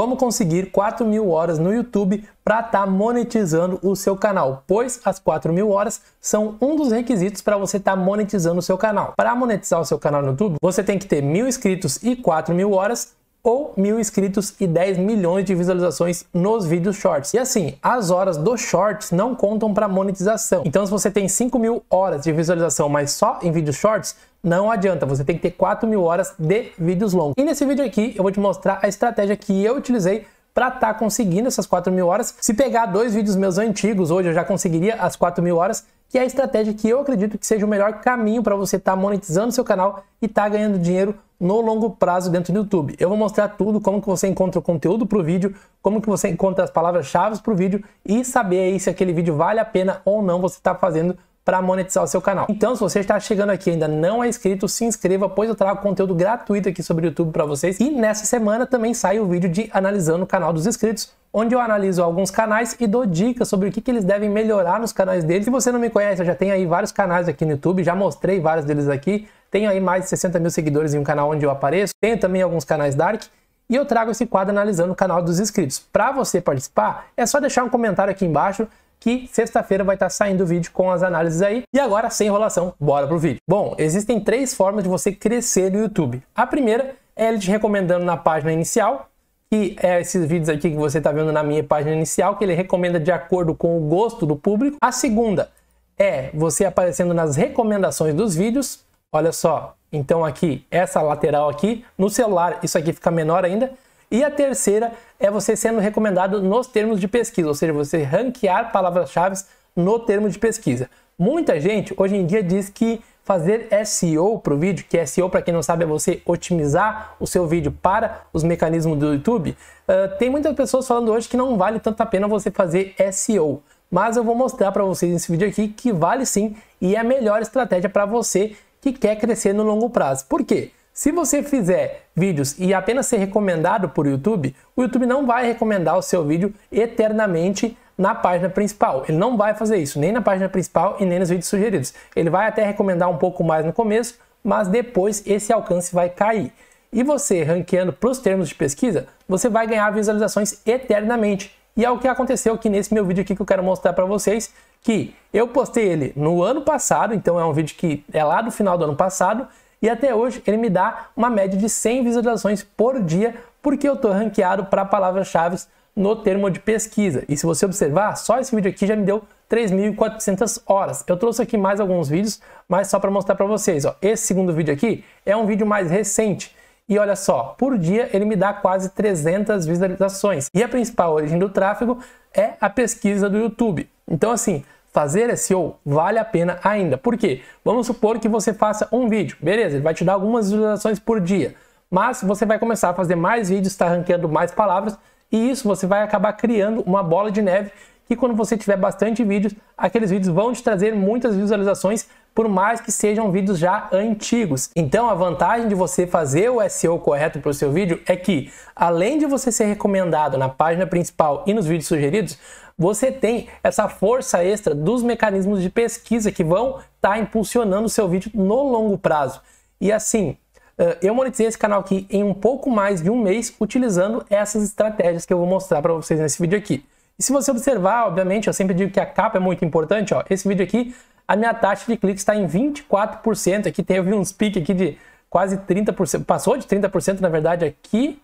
como conseguir 4 mil horas no YouTube para estar tá monetizando o seu canal, pois as 4 mil horas são um dos requisitos para você estar tá monetizando o seu canal. Para monetizar o seu canal no YouTube, você tem que ter mil inscritos e 4 mil horas ou mil inscritos e 10 milhões de visualizações nos vídeos shorts. E assim, as horas dos shorts não contam para monetização. Então, se você tem 5 mil horas de visualização, mas só em vídeos shorts, não adianta, você tem que ter 4 mil horas de vídeos longos. E nesse vídeo aqui eu vou te mostrar a estratégia que eu utilizei para estar tá conseguindo essas 4 mil horas. Se pegar dois vídeos meus antigos, hoje eu já conseguiria as 4 mil horas, que é a estratégia que eu acredito que seja o melhor caminho para você estar tá monetizando seu canal e estar tá ganhando dinheiro no longo prazo dentro do YouTube. Eu vou mostrar tudo, como que você encontra o conteúdo para o vídeo, como que você encontra as palavras-chave para o vídeo e saber aí se aquele vídeo vale a pena ou não você estar tá fazendo para monetizar o seu canal. Então, se você está chegando aqui e ainda não é inscrito, se inscreva, pois eu trago conteúdo gratuito aqui sobre o YouTube para vocês. E nessa semana também sai o vídeo de analisando o canal dos inscritos, onde eu analiso alguns canais e dou dicas sobre o que, que eles devem melhorar nos canais deles. Se você não me conhece, eu já tenho aí vários canais aqui no YouTube, já mostrei vários deles aqui. Tenho aí mais de 60 mil seguidores em um canal onde eu apareço. Tenho também alguns canais dark. E eu trago esse quadro analisando o canal dos inscritos. Para você participar, é só deixar um comentário aqui embaixo que sexta-feira vai estar saindo o vídeo com as análises aí. E agora, sem enrolação, bora pro vídeo. Bom, existem três formas de você crescer no YouTube. A primeira é ele te recomendando na página inicial, que é esses vídeos aqui que você está vendo na minha página inicial, que ele recomenda de acordo com o gosto do público. A segunda é você aparecendo nas recomendações dos vídeos. Olha só, então aqui, essa lateral aqui, no celular isso aqui fica menor ainda, e a terceira é você sendo recomendado nos termos de pesquisa, ou seja, você ranquear palavras-chave no termo de pesquisa. Muita gente hoje em dia diz que fazer SEO para o vídeo, que SEO, para quem não sabe, é você otimizar o seu vídeo para os mecanismos do YouTube. Uh, tem muitas pessoas falando hoje que não vale tanto a pena você fazer SEO mas eu vou mostrar para vocês nesse vídeo aqui que vale sim e é a melhor estratégia para você que quer crescer no longo prazo. Por quê? Se você fizer vídeos e apenas ser recomendado por YouTube, o YouTube não vai recomendar o seu vídeo eternamente na página principal. Ele não vai fazer isso, nem na página principal e nem nos vídeos sugeridos. Ele vai até recomendar um pouco mais no começo, mas depois esse alcance vai cair. E você, ranqueando para os termos de pesquisa, você vai ganhar visualizações eternamente. E é o que aconteceu aqui nesse meu vídeo aqui que eu quero mostrar para vocês, que eu postei ele no ano passado, então é um vídeo que é lá do final do ano passado, e até hoje ele me dá uma média de 100 visualizações por dia, porque eu estou ranqueado para palavras-chave no termo de pesquisa. E se você observar, só esse vídeo aqui já me deu 3.400 horas. Eu trouxe aqui mais alguns vídeos, mas só para mostrar para vocês. Ó. Esse segundo vídeo aqui é um vídeo mais recente. E olha só, por dia ele me dá quase 300 visualizações. E a principal origem do tráfego é a pesquisa do YouTube. Então assim, fazer SEO vale a pena ainda. Por quê? Vamos supor que você faça um vídeo, beleza, ele vai te dar algumas visualizações por dia, mas você vai começar a fazer mais vídeos, está ranqueando mais palavras, e isso você vai acabar criando uma bola de neve que quando você tiver bastante vídeos, aqueles vídeos vão te trazer muitas visualizações por mais que sejam vídeos já antigos. Então a vantagem de você fazer o SEO correto para o seu vídeo é que, além de você ser recomendado na página principal e nos vídeos sugeridos, você tem essa força extra dos mecanismos de pesquisa que vão estar tá impulsionando o seu vídeo no longo prazo. E assim, eh, eu monetizei esse canal aqui em um pouco mais de um mês utilizando essas estratégias que eu vou mostrar para vocês nesse vídeo aqui. E se você observar, obviamente, eu sempre digo que a capa é muito importante, ó. Esse vídeo aqui a minha taxa de cliques está em 24%. Aqui teve uns piques aqui de quase 30%, passou de 30% na verdade aqui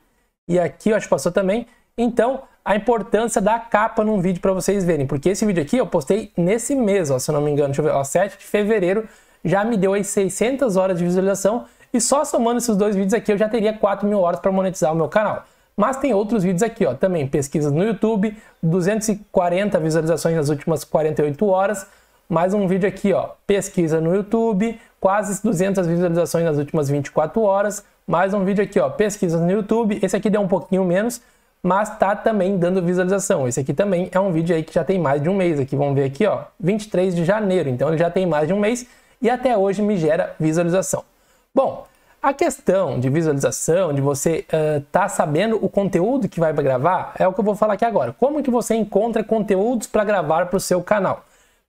e aqui eu acho que passou também. Então, a importância da capa num vídeo para vocês verem, porque esse vídeo aqui eu postei nesse mês, ó, se eu não me engano, deixa eu ver, ó, 7 de fevereiro, já me deu aí 600 horas de visualização e só somando esses dois vídeos aqui eu já teria 4 mil horas para monetizar o meu canal. Mas tem outros vídeos aqui, ó, também pesquisas no YouTube, 240 visualizações nas últimas 48 horas, mais um vídeo aqui, ó. Pesquisa no YouTube, quase 200 visualizações nas últimas 24 horas. Mais um vídeo aqui, ó. Pesquisas no YouTube. Esse aqui deu um pouquinho menos, mas tá também dando visualização. Esse aqui também é um vídeo aí que já tem mais de um mês aqui. Vamos ver aqui, ó. 23 de janeiro. Então ele já tem mais de um mês e até hoje me gera visualização. Bom, a questão de visualização, de você estar uh, tá sabendo o conteúdo que vai gravar, é o que eu vou falar aqui agora. Como que você encontra conteúdos para gravar para o seu canal?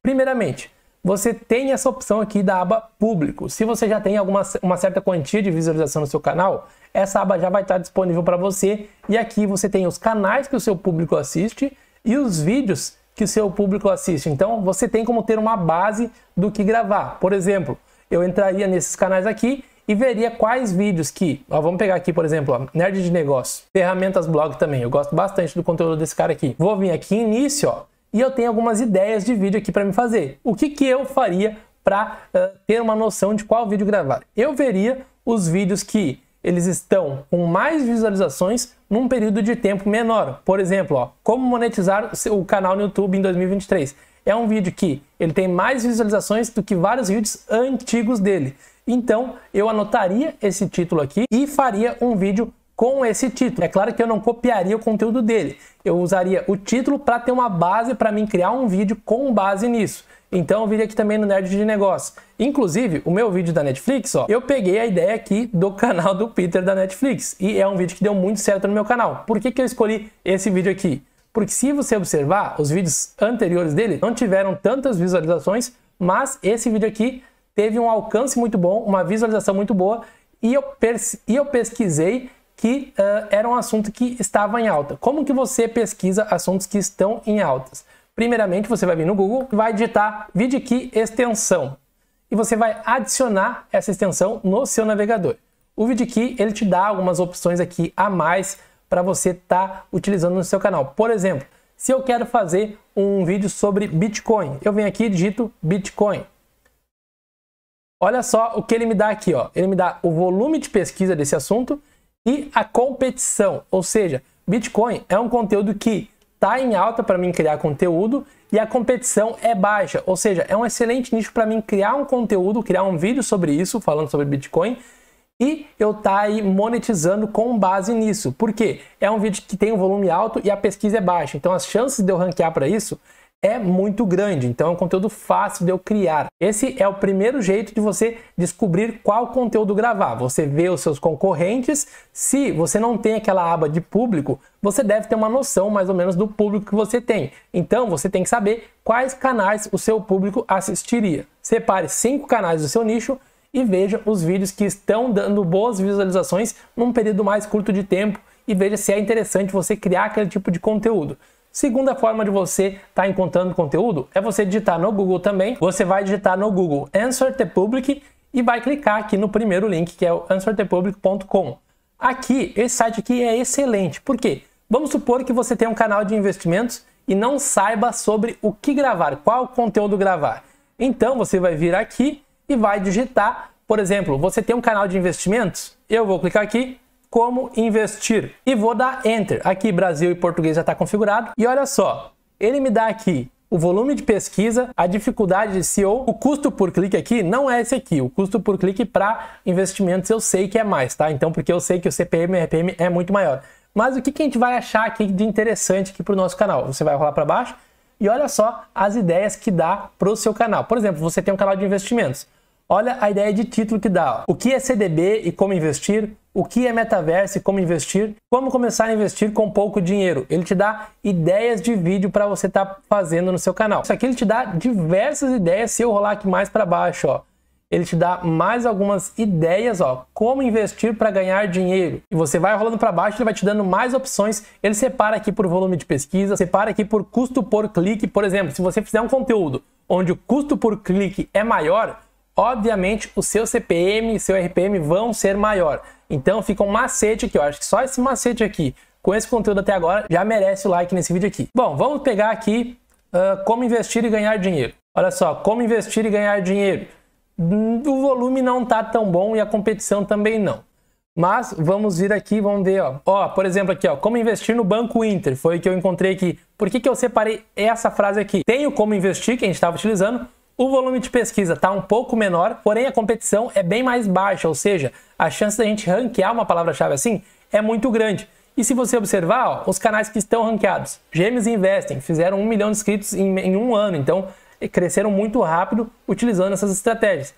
Primeiramente, você tem essa opção aqui da aba público. Se você já tem alguma uma certa quantia de visualização no seu canal, essa aba já vai estar disponível para você. E aqui você tem os canais que o seu público assiste e os vídeos que o seu público assiste. Então você tem como ter uma base do que gravar. Por exemplo, eu entraria nesses canais aqui e veria quais vídeos que, ó, vamos pegar aqui, por exemplo, ó, Nerd de Negócio, Ferramentas Blog também, eu gosto bastante do conteúdo desse cara aqui. Vou vir aqui, início, ó, e eu tenho algumas ideias de vídeo aqui para me fazer. O que, que eu faria para uh, eh, ter uma noção de qual vídeo gravar? Eu veria os vídeos que eles estão com mais visualizações num período de tempo menor. Por exemplo, ó, como monetizar o canal no YouTube em 2023. É um vídeo que ele tem mais visualizações do que vários vídeos antigos dele. Então, eu anotaria esse título aqui e faria um vídeo com esse título. É claro que eu não copiaria o conteúdo dele. Eu usaria o título para ter uma base para mim criar um vídeo com base nisso. Então eu viria aqui também no Nerd de Negócio. Inclusive, o meu vídeo da Netflix, ó, eu peguei a ideia aqui do canal do Peter da Netflix. E é um vídeo que deu muito certo no meu canal. Por que, que eu escolhi esse vídeo aqui? Porque se você observar, os vídeos anteriores dele não tiveram tantas visualizações, mas esse vídeo aqui teve um alcance muito bom, uma visualização muito boa, e eu, e eu pesquisei que uh, era um assunto que estava em alta. Como que você pesquisa assuntos que estão em altas? Primeiramente, você vai vir no Google, vai digitar VidKey extensão e você vai adicionar essa extensão no seu navegador. O VidKey ele te dá algumas opções aqui a mais para você estar tá utilizando no seu canal. Por exemplo, se eu quero fazer um vídeo sobre Bitcoin, eu venho aqui e digito Bitcoin. Olha só o que ele me dá aqui, ó. Ele me dá o volume de pesquisa desse assunto e a competição. Ou seja, Bitcoin é um conteúdo que está em alta para mim criar conteúdo e a competição é baixa. Ou seja, é um excelente nicho para mim criar um conteúdo, criar um vídeo sobre isso, falando sobre Bitcoin e eu tá aí monetizando com base nisso. Porque é um vídeo que tem um volume alto e a pesquisa é baixa. Então as chances de eu ranquear para isso é muito grande, então é um conteúdo fácil de eu criar. Esse é o primeiro jeito de você descobrir qual conteúdo gravar. Você vê os seus concorrentes, se você não tem aquela aba de público, você deve ter uma noção mais ou menos do público que você tem. Então você tem que saber quais canais o seu público assistiria. Separe cinco canais do seu nicho e veja os vídeos que estão dando boas visualizações num período mais curto de tempo e veja se é interessante você criar aquele tipo de conteúdo. Segunda forma de você estar tá encontrando conteúdo é você digitar no Google também. Você vai digitar no Google Answer the Public e vai clicar aqui no primeiro link que é o answerthepublic.com. Aqui, esse site aqui é excelente. Por quê? Vamos supor que você tem um canal de investimentos e não saiba sobre o que gravar, qual conteúdo gravar. Então você vai vir aqui e vai digitar, por exemplo, você tem um canal de investimentos? Eu vou clicar aqui como investir e vou dar enter. Aqui Brasil e português já está configurado e olha só, ele me dá aqui o volume de pesquisa, a dificuldade de SEO, o custo por clique aqui não é esse aqui. O custo por clique para investimentos eu sei que é mais, tá? Então, porque eu sei que o CPM e RPM é muito maior. Mas o que, que a gente vai achar aqui de interessante aqui para o nosso canal? Você vai rolar para baixo e olha só as ideias que dá para o seu canal. Por exemplo, você tem um canal de investimentos. Olha a ideia de título que dá. O que é CDB e como investir? O que é metaverso e como investir? Como começar a investir com pouco dinheiro? Ele te dá ideias de vídeo para você estar tá fazendo no seu canal. Isso aqui ele te dá diversas ideias. Se eu rolar aqui mais para baixo, ó, ele te dá mais algumas ideias, ó, como investir para ganhar dinheiro. E você vai rolando para baixo, ele vai te dando mais opções. Ele separa aqui por volume de pesquisa, separa aqui por custo por clique. Por exemplo, se você fizer um conteúdo onde o custo por clique é maior, obviamente o seu CPM e seu RPM vão ser maior. Então fica um macete aqui, eu acho que só esse macete aqui, com esse conteúdo até agora, já merece o like nesse vídeo aqui. Bom, vamos pegar aqui uh, como investir e ganhar dinheiro. Olha só, como investir e ganhar dinheiro. Hum, o volume não tá tão bom e a competição também não. Mas vamos vir aqui, vamos ver, ó. ó. por exemplo aqui, ó, como investir no Banco Inter, foi o que eu encontrei aqui. Por que, que eu separei essa frase aqui? Tenho como investir, que a gente estava utilizando, o volume de pesquisa está um pouco menor, porém a competição é bem mais baixa, ou seja, a chance da gente ranquear uma palavra-chave assim é muito grande. E se você observar, ó, os canais que estão ranqueados, Gêmeos Investem, fizeram um milhão de inscritos em, em um ano, então cresceram muito rápido utilizando essas estratégias.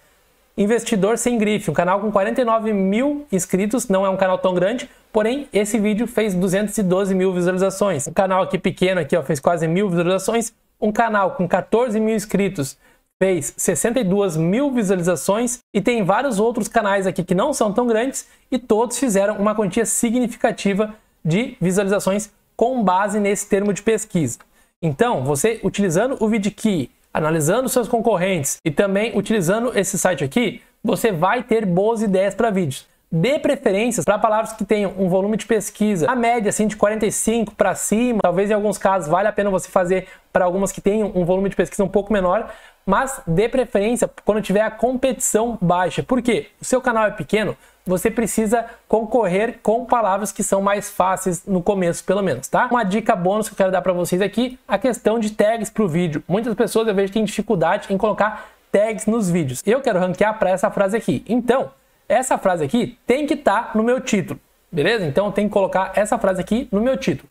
Investidor Sem Grife, um canal com 49 mil inscritos, não é um canal tão grande, porém esse vídeo fez 212 mil visualizações. Um canal aqui pequeno aqui, ó, fez quase mil visualizações. Um canal com 14 mil inscritos fez 62 mil visualizações e tem vários outros canais aqui que não são tão grandes e todos fizeram uma quantia significativa de visualizações com base nesse termo de pesquisa. Então, você utilizando o VidKey, analisando seus concorrentes e também utilizando esse site aqui, você vai ter boas ideias para vídeos. Dê preferências para palavras que tenham um volume de pesquisa, a média assim de 45 para cima, talvez em alguns casos vale a pena você fazer para algumas que tenham um volume de pesquisa um pouco menor, mas de preferência quando tiver a competição baixa. Por quê? O seu canal é pequeno, você precisa concorrer com palavras que são mais fáceis no começo, pelo menos, tá? Uma dica bônus que eu quero dar para vocês aqui, a questão de tags para o vídeo. Muitas pessoas eu vejo que têm dificuldade em colocar tags nos vídeos. Eu quero ranquear para essa frase aqui. Então, essa frase aqui tem que estar tá no meu título, beleza? Então, tem que colocar essa frase aqui no meu título.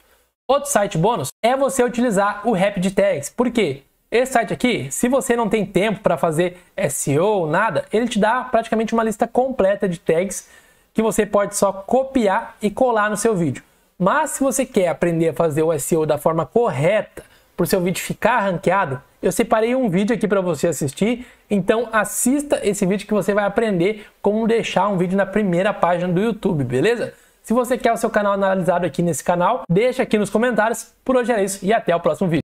Outro site bônus é você utilizar o Rapid Tags. Por quê? Esse site aqui, se você não tem tempo para fazer SEO, ou nada, ele te dá praticamente uma lista completa de tags que você pode só copiar e colar no seu vídeo. Mas se você quer aprender a fazer o SEO da forma correta para o seu vídeo ficar ranqueado, eu separei um vídeo aqui para você assistir. Então assista esse vídeo que você vai aprender como deixar um vídeo na primeira página do YouTube, beleza? Se você quer o seu canal analisado aqui nesse canal, deixa aqui nos comentários. Por hoje é isso e até o próximo vídeo.